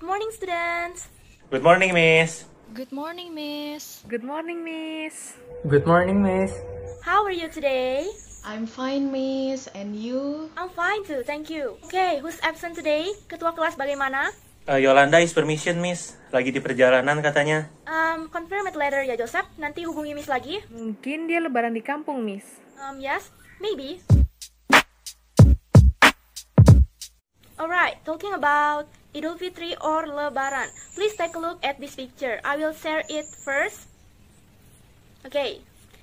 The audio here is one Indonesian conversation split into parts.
Good morning students. Good morning miss. Good morning miss. Good morning miss. Good morning miss. How are you today? I'm fine miss and you? I'm fine too, thank you. Okay, who's absent today? Ketua kelas bagaimana? Uh, Yolanda is permission, Miss. Lagi di perjalanan katanya. Um, confirm it later ya, Joseph. Nanti hubungi Miss lagi. Mungkin dia lebaran di kampung, Miss. Um, yes, maybe. Alright, talking about Idul Fitri or Lebaran. Please take a look at this picture. I will share it first. Oke, okay.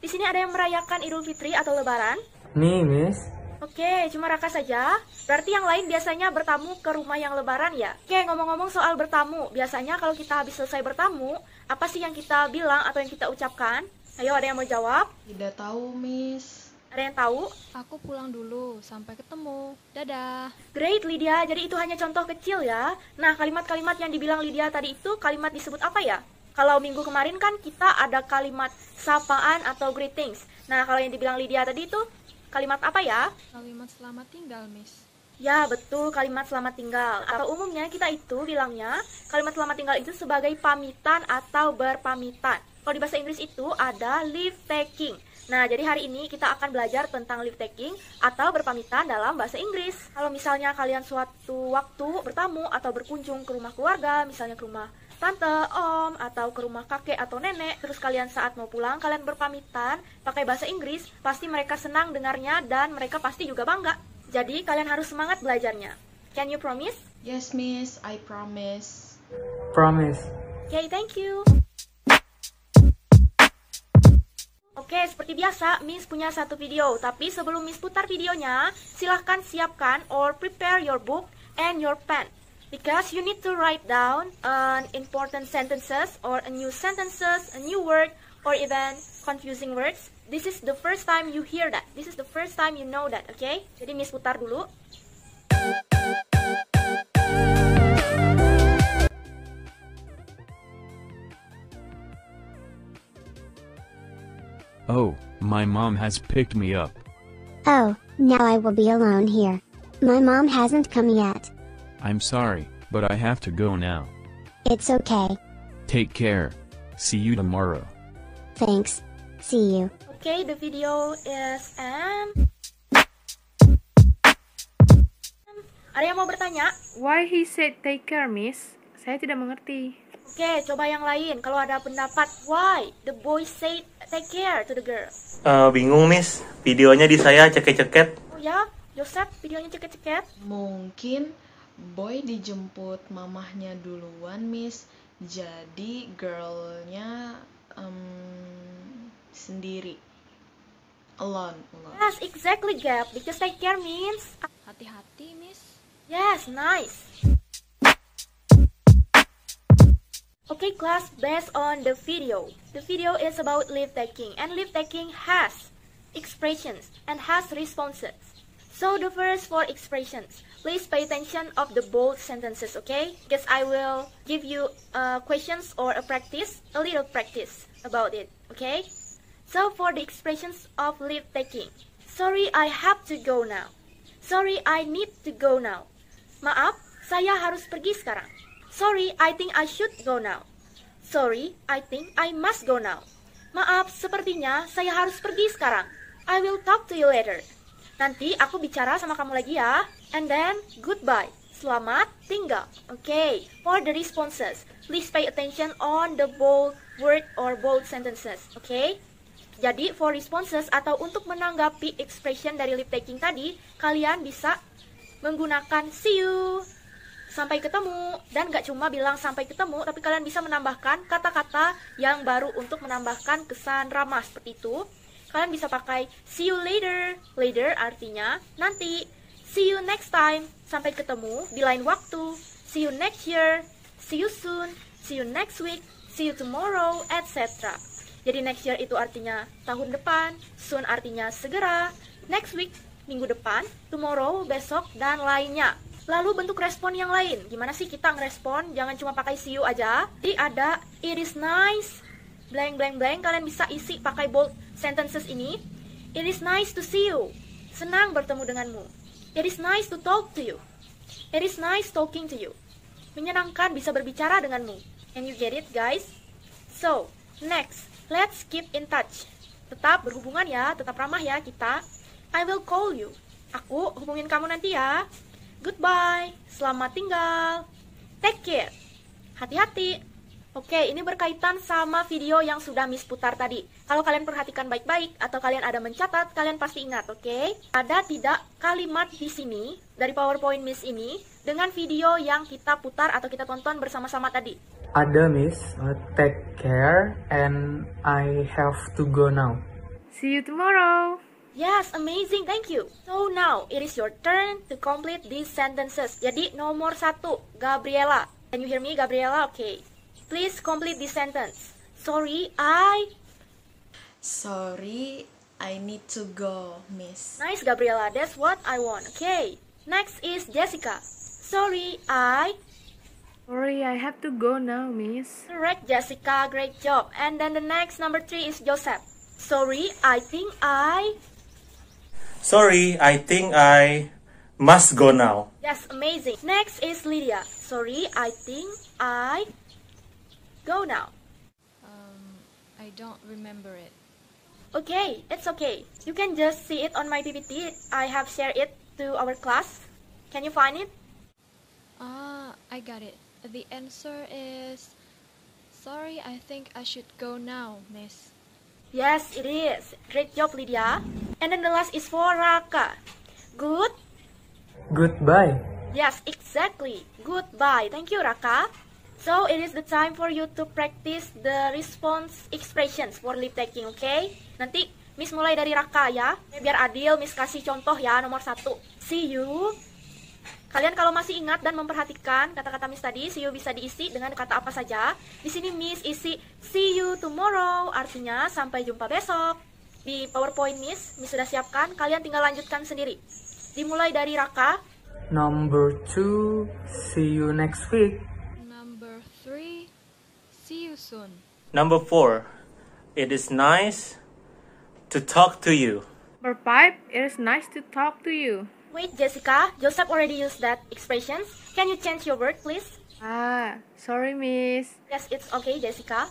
di sini ada yang merayakan Idul Fitri atau Lebaran? Nih, Miss. Oke, okay, cuma Raka saja. Berarti yang lain biasanya bertamu ke rumah yang Lebaran ya? Oke, okay, ngomong-ngomong soal bertamu, biasanya kalau kita habis selesai bertamu, apa sih yang kita bilang atau yang kita ucapkan? Ayo, ada yang mau jawab? Tidak tahu, Miss. Ada yang tahu? Aku pulang dulu. Sampai ketemu. Dadah. Great, Lydia. Jadi itu hanya contoh kecil ya. Nah, kalimat-kalimat yang dibilang Lydia tadi itu kalimat disebut apa ya? Kalau minggu kemarin kan kita ada kalimat sapaan atau greetings. Nah, kalau yang dibilang Lydia tadi itu kalimat apa ya? Kalimat selamat tinggal, Miss. Ya, betul kalimat selamat tinggal. Atau umumnya kita itu bilangnya kalimat selamat tinggal itu sebagai pamitan atau berpamitan. Kalau di bahasa Inggris itu ada leave taking. Nah, jadi hari ini kita akan belajar tentang leave taking atau berpamitan dalam bahasa Inggris. Kalau misalnya kalian suatu waktu bertamu atau berkunjung ke rumah keluarga, misalnya ke rumah tante, om, atau ke rumah kakek atau nenek, terus kalian saat mau pulang, kalian berpamitan pakai bahasa Inggris, pasti mereka senang dengarnya dan mereka pasti juga bangga. Jadi, kalian harus semangat belajarnya. Can you promise? Yes, miss, I promise. Promise. Okay, thank you. Oke, seperti biasa, Miss punya satu video. Tapi sebelum Miss putar videonya, silahkan siapkan or prepare your book and your pen. Because you need to write down an important sentences or a new sentences, a new word, or even confusing words. This is the first time you hear that. This is the first time you know that, okay? Jadi Miss putar dulu. Oh, my mom has picked me up. Oh, now I will be alone here. My mom hasn't come yet. I'm sorry, but I have to go now. It's okay. Take care. See you tomorrow. Thanks. See you. Okay, the video is um Ada yang mau bertanya? Why he said take care, miss? Saya tidak mengerti. Oke, coba yang lain. Kalau ada pendapat, why the boy said take care to the girl? Uh, bingung, Miss. Videonya di saya ceket-ceket. Oh ya? Joseph, videonya ceket-ceket? Mungkin boy dijemput mamahnya duluan, Miss. Jadi girlnya um, sendiri. Alone, alone. Yes, exactly, Gap. Because take care means... Hati-hati, Miss. Yes, nice. Okay class, based on the video. The video is about leave taking and leave taking has expressions and has responses. So the first four expressions, please pay attention of the bold sentences, okay? Because I will give you uh, questions or a practice, a little practice about it, okay? So for the expressions of leave taking, sorry I have to go now. Sorry I need to go now. Maaf, saya harus pergi sekarang. Sorry, I think I should go now. Sorry, I think I must go now. Maaf, sepertinya saya harus pergi sekarang. I will talk to you later. Nanti aku bicara sama kamu lagi ya. And then, goodbye. Selamat tinggal. Okay, for the responses, please pay attention on the bold word or bold sentences. Okay? Jadi, for responses atau untuk menanggapi expression dari lip taking tadi, kalian bisa menggunakan see you, sampai ketemu dan gak cuma bilang sampai ketemu tapi kalian bisa menambahkan kata-kata yang baru untuk menambahkan kesan ramah seperti itu kalian bisa pakai see you later later artinya nanti see you next time sampai ketemu di lain waktu see you next year see you soon see you next week see you tomorrow etc jadi next year itu artinya tahun depan soon artinya segera next week minggu depan tomorrow besok dan lainnya Lalu bentuk respon yang lain, gimana sih kita ngerespon? Jangan cuma pakai see you aja. Jadi ada it is nice, blank blank blank. Kalian bisa isi pakai bold sentences ini. It is nice to see you. Senang bertemu denganmu. It is nice to talk to you. It is nice talking to you. Menyenangkan bisa berbicara denganmu. And you get it, guys? So, next, let's keep in touch. Tetap berhubungan ya, tetap ramah ya kita. I will call you. Aku hubungin kamu nanti ya. Goodbye, selamat tinggal. Take care. Hati-hati. Oke, ini berkaitan sama video yang sudah Miss putar tadi. Kalau kalian perhatikan baik-baik atau kalian ada mencatat, kalian pasti ingat, oke? Okay? Ada tidak kalimat di sini dari PowerPoint Miss ini dengan video yang kita putar atau kita tonton bersama-sama tadi? Ada Miss, uh, take care and I have to go now. See you tomorrow. Yes, amazing. Thank you. So now it is your turn to complete these sentences. Jadi nomor satu, Gabriela. Can you hear me, Gabriela? Okay. Please complete this sentence. Sorry, I. Sorry, I need to go, Miss. Nice, Gabriela. That's what I want. Okay. Next is Jessica. Sorry, I. Sorry, I have to go now, Miss. Correct, Jessica. Great job. And then the next number three is Joseph. Sorry, I think I. Sorry, I think I must go now. Yes, amazing. Next is Lydia. Sorry, I think I go now. Um, I don't remember it. Okay, it's okay. You can just see it on my PPT. I have shared it to our class. Can you find it? Ah, uh, I got it. The answer is... Sorry, I think I should go now, miss. Yes, it is. Great job, Lydia. And then the last is for Raka. Good? Goodbye. Yes, exactly. Goodbye. Thank you, Raka. So it is the time for you to practice the response expressions for lip taking, Okay? Nanti Miss mulai dari Raka ya, biar adil Miss kasih contoh ya nomor satu. See you. Kalian kalau masih ingat dan memperhatikan kata-kata Miss tadi, see you bisa diisi dengan kata apa saja. Di sini Miss isi see you tomorrow, artinya sampai jumpa besok. Di PowerPoint Miss, Miss sudah siapkan, kalian tinggal lanjutkan sendiri. Dimulai dari Raka. Number two, see you next week. Number three, see you soon. Number four, it is nice to talk to you. Number five, it is nice to talk to you. Wait, Jessica, Joseph already used that expression. Can you change your word, please? Ah, sorry, miss. Yes, it's okay, Jessica.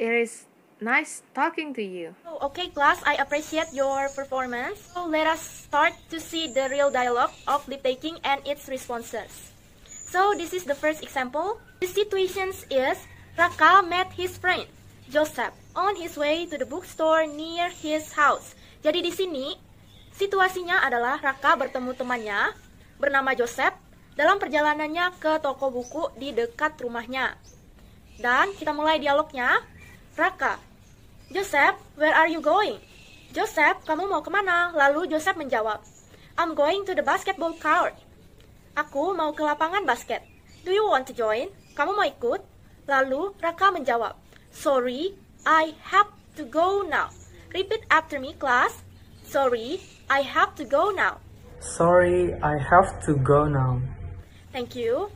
It is nice talking to you. Oh, okay, class, I appreciate your performance. So let us start to see the real dialogue of lip taking and its responses. So this is the first example. The situation is Raka met his friend Joseph on his way to the bookstore near his house. Jadi di sini Situasinya adalah Raka bertemu temannya bernama Joseph dalam perjalanannya ke toko buku di dekat rumahnya. Dan kita mulai dialognya. Raka, Joseph, where are you going? Joseph, kamu mau kemana? Lalu Joseph menjawab, I'm going to the basketball court. Aku mau ke lapangan basket. Do you want to join? Kamu mau ikut? Lalu Raka menjawab, Sorry, I have to go now. Repeat after me, class. Sorry, I have to go now. Sorry, I have to go now. Thank you.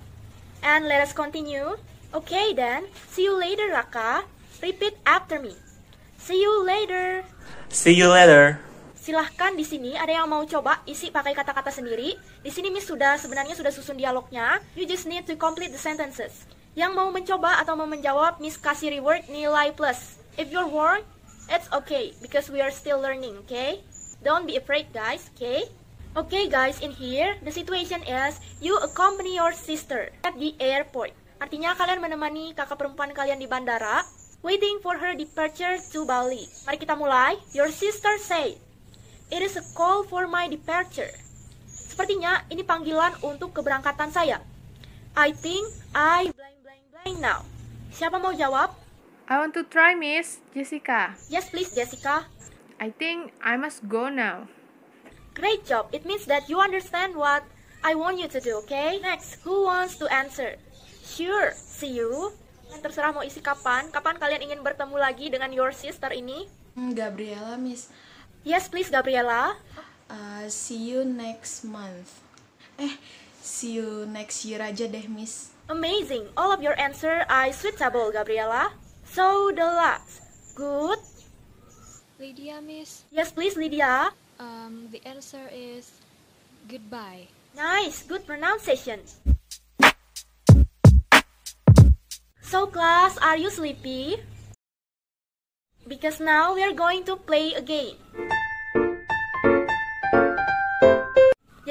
And let us continue. Okay then, see you later Raka. Repeat after me. See you later. See you later. Silahkan di sini ada yang mau coba isi pakai kata-kata sendiri. Di sini Miss sudah sebenarnya sudah susun dialognya. You just need to complete the sentences. Yang mau mencoba atau mau menjawab Miss kasih reward nilai plus. If you're wrong, it's okay because we are still learning, okay? Don't be afraid, guys, okay? Okay, guys, in here, the situation is you accompany your sister at the airport. Artinya kalian menemani kakak perempuan kalian di bandara, waiting for her departure to Bali. Mari kita mulai. Your sister say, It is a call for my departure. Sepertinya ini panggilan untuk keberangkatan saya. I think I blank blank blank now. Siapa mau jawab? I want to try, Miss Jessica. Yes, please, Jessica. I think I must go now. Great job. It means that you understand what I want you to do, okay? Next, who wants to answer? Sure, see you. Yang terserah mau isi kapan. Kapan kalian ingin bertemu lagi dengan your sister ini? Hmm, Gabriela, Miss. Yes, please, Gabriela. Uh, see you next month. Eh, see you next year aja deh, Miss. Amazing. All of your answer are suitable, Gabriela. So the last. Good, Lydia, miss? Yes, please, Lydia. Um, the answer is goodbye. Nice, good pronunciation. So, class, are you sleepy? Because now we are going to play a game.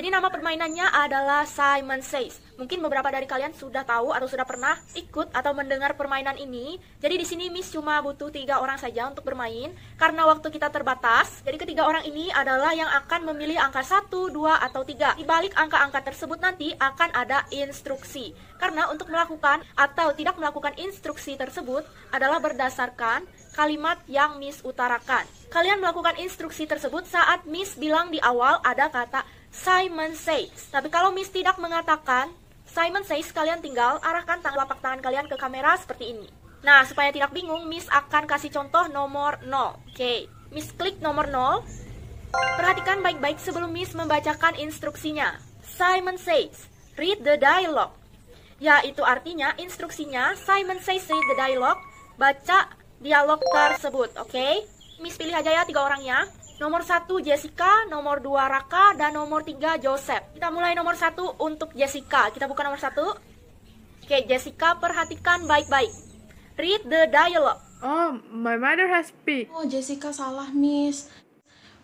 Ini nama permainannya adalah Simon Says. Mungkin beberapa dari kalian sudah tahu atau sudah pernah ikut atau mendengar permainan ini. Jadi di sini Miss cuma butuh tiga orang saja untuk bermain karena waktu kita terbatas. Jadi ketiga orang ini adalah yang akan memilih angka 1, 2, atau 3. Di balik angka-angka tersebut nanti akan ada instruksi. Karena untuk melakukan atau tidak melakukan instruksi tersebut adalah berdasarkan kalimat yang Miss utarakan. Kalian melakukan instruksi tersebut saat Miss bilang di awal ada kata Simon says. Tapi kalau Miss tidak mengatakan Simon says, kalian tinggal arahkan tangan lapak tangan kalian ke kamera seperti ini. Nah, supaya tidak bingung, Miss akan kasih contoh nomor 0. Oke, okay. Miss klik nomor 0. Perhatikan baik-baik sebelum Miss membacakan instruksinya. Simon says, read the dialogue. Ya, itu artinya instruksinya Simon says read the dialogue, baca dialog tersebut, oke? Okay? Miss pilih aja ya tiga orangnya. Nomor satu Jessica, nomor dua Raka, dan nomor tiga Joseph. Kita mulai nomor satu untuk Jessica. Kita buka nomor satu. Oke, Jessica perhatikan baik-baik. Read the dialogue. Oh, my mother has speak. Oh, Jessica salah, Miss.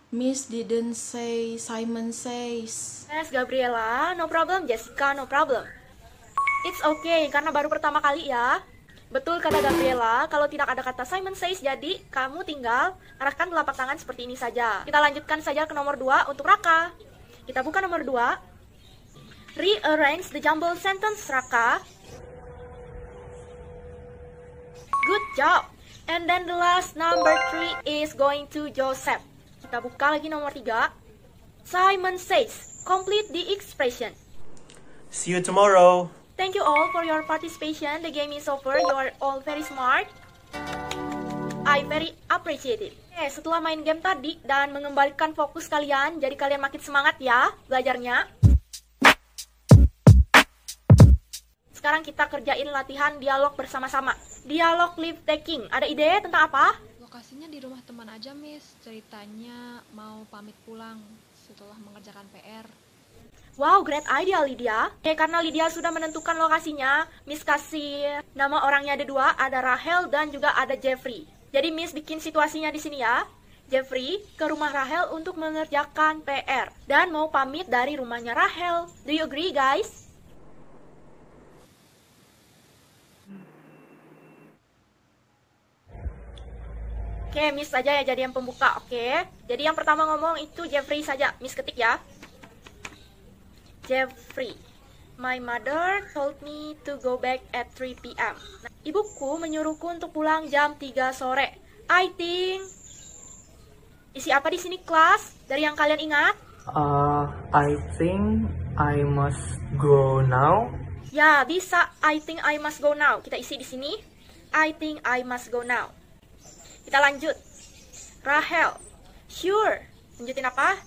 Miss didn't say, Simon says. Yes, Gabriela. No problem, Jessica. No problem. It's okay, karena baru pertama kali ya. Betul kata Gabriela, kalau tidak ada kata Simon Says, jadi kamu tinggal arahkan telapak tangan seperti ini saja. Kita lanjutkan saja ke nomor 2 untuk Raka. Kita buka nomor 2. Rearrange the jumble sentence, Raka. Good job! And then the last number 3 is going to Joseph. Kita buka lagi nomor 3. Simon says, complete the expression. See you tomorrow. Thank you all for your participation. The game is over. You are all very smart. I very appreciate it. Okay, setelah main game tadi dan mengembalikan fokus kalian, jadi kalian makin semangat ya belajarnya. Sekarang kita kerjain latihan dialog bersama-sama. Dialog live taking. Ada ide tentang apa? Lokasinya di rumah teman aja, Miss. Ceritanya mau pamit pulang setelah mengerjakan PR. Wow, great idea Lydia. Eh, karena Lydia sudah menentukan lokasinya, Miss kasih nama orangnya ada dua, ada Rahel dan juga ada Jeffrey. Jadi Miss bikin situasinya di sini ya. Jeffrey ke rumah Rahel untuk mengerjakan PR dan mau pamit dari rumahnya Rahel. Do you agree, guys? Oke, okay, Miss saja ya jadi yang pembuka, oke? Okay? Jadi yang pertama ngomong itu Jeffrey saja, Miss ketik ya. Jeffrey. My mother told me to go back at 3 p.m. ibuku menyuruhku untuk pulang jam 3 sore. I think isi apa di sini kelas dari yang kalian ingat? Uh, I think I must go now. Ya, bisa. I think I must go now. Kita isi di sini. I think I must go now. Kita lanjut. Rahel. Sure. Lanjutin apa?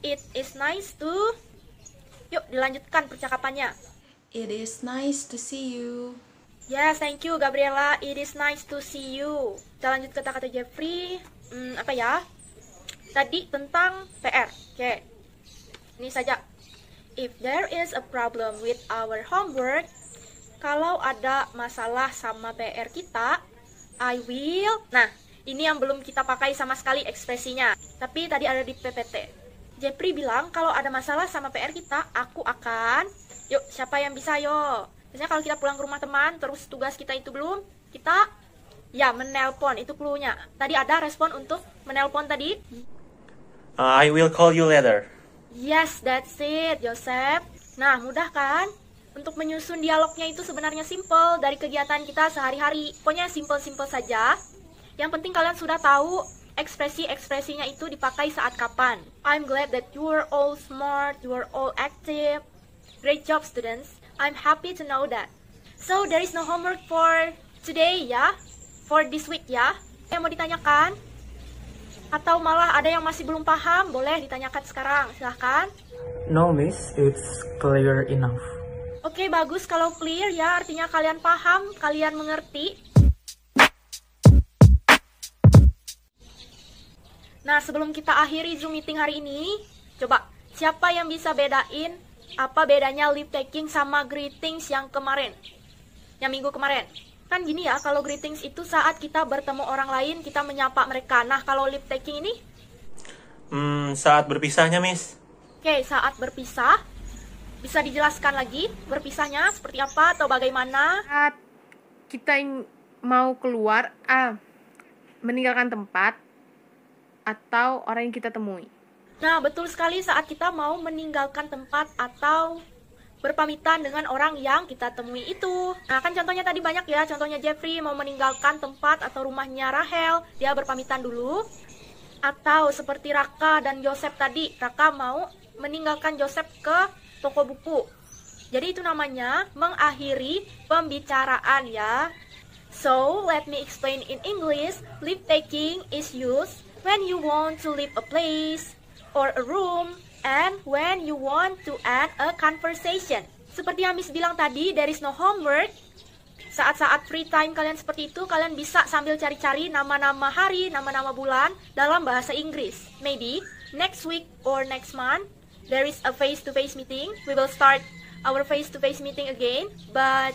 It is nice to Yuk, dilanjutkan percakapannya. It is nice to see you. Yes, thank you Gabriela. It is nice to see you. Kita lanjut kata-kata Jeffrey. Hmm, apa ya? Tadi tentang PR. Oke. Okay. Ini saja. If there is a problem with our homework, kalau ada masalah sama PR kita, I will. Nah, ini yang belum kita pakai sama sekali ekspresinya. Tapi tadi ada di PPT. Jepri bilang kalau ada masalah sama PR kita, aku akan yuk siapa yang bisa yo. Biasanya kalau kita pulang ke rumah teman terus tugas kita itu belum, kita ya menelpon itu cluenya. Tadi ada respon untuk menelpon tadi. Uh, I will call you later. Yes, that's it, Joseph. Nah, mudah kan? Untuk menyusun dialognya itu sebenarnya simple dari kegiatan kita sehari-hari. Pokoknya simple-simple saja. Yang penting kalian sudah tahu Ekspresi-ekspresinya itu dipakai saat kapan? I'm glad that you are all smart, you are all active. Great job students. I'm happy to know that. So there is no homework for today ya, yeah? for this week ya. Yeah? Yang mau ditanyakan? Atau malah ada yang masih belum paham, boleh ditanyakan sekarang, silahkan. No miss, it's clear enough. Oke okay, bagus kalau clear ya, artinya kalian paham, kalian mengerti. Nah, sebelum kita akhiri Zoom meeting hari ini, coba siapa yang bisa bedain apa bedanya lip taking sama greetings yang kemarin? Yang minggu kemarin. Kan gini ya, kalau greetings itu saat kita bertemu orang lain, kita menyapa mereka. Nah, kalau lip taking ini? Hmm, saat berpisahnya, Miss. Oke, saat berpisah. Bisa dijelaskan lagi berpisahnya seperti apa atau bagaimana? Saat kita mau keluar, ah, meninggalkan tempat, atau orang yang kita temui. Nah, betul sekali saat kita mau meninggalkan tempat atau berpamitan dengan orang yang kita temui itu. Nah, kan contohnya tadi banyak ya, contohnya Jeffrey mau meninggalkan tempat atau rumahnya Rahel, dia berpamitan dulu. Atau seperti Raka dan Joseph tadi, Raka mau meninggalkan Joseph ke toko buku. Jadi itu namanya mengakhiri pembicaraan ya. So, let me explain in English. Leave taking is used when you want to leave a place or a room, and when you want to add a conversation. Seperti yang Miss bilang tadi, there is no homework. Saat-saat free time kalian seperti itu, kalian bisa sambil cari-cari nama-nama hari, nama-nama bulan dalam bahasa Inggris. Maybe next week or next month, there is a face-to-face -face meeting. We will start our face-to-face -face meeting again, but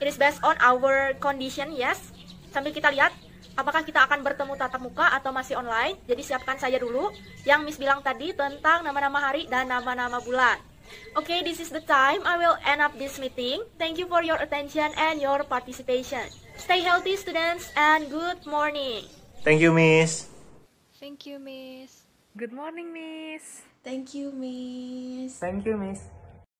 it is based on our condition, yes. Sambil kita lihat apakah kita akan bertemu tatap muka atau masih online. Jadi siapkan saja dulu yang Miss bilang tadi tentang nama-nama hari dan nama-nama bulan. Okay, this is the time I will end up this meeting. Thank you for your attention and your participation. Stay healthy students and good morning. Thank you, Miss. Thank you, Miss. Good morning, Miss. Thank you, Miss. Thank you, Miss.